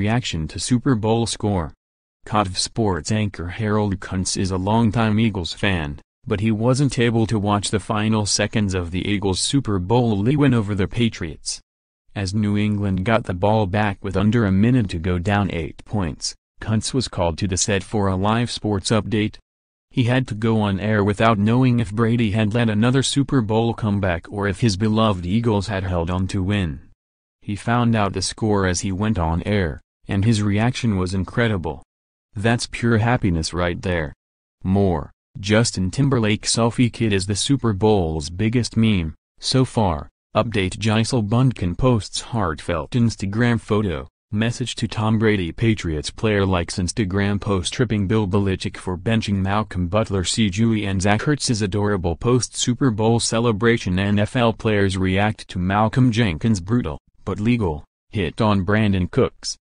reaction to Super Bowl score. Kotv sports anchor Harold Kuntz is a longtime Eagles fan, but he wasn't able to watch the final seconds of the Eagles' Super Bowl win over the Patriots. As New England got the ball back with under a minute to go down eight points, Kuntz was called to the set for a live sports update. He had to go on air without knowing if Brady had led another Super Bowl comeback or if his beloved Eagles had held on to win. He found out the score as he went on air, and his reaction was incredible. That's pure happiness right there. More, Justin Timberlake selfie kid is the Super Bowl's biggest meme, so far, update Jisel Bundkin posts heartfelt Instagram photo, message to Tom Brady Patriots player likes Instagram post tripping Bill Belichick for benching Malcolm Butler see Zach Hertz's adorable post Super Bowl celebration NFL players react to Malcolm Jenkins brutal, but legal, hit on Brandon Cooks.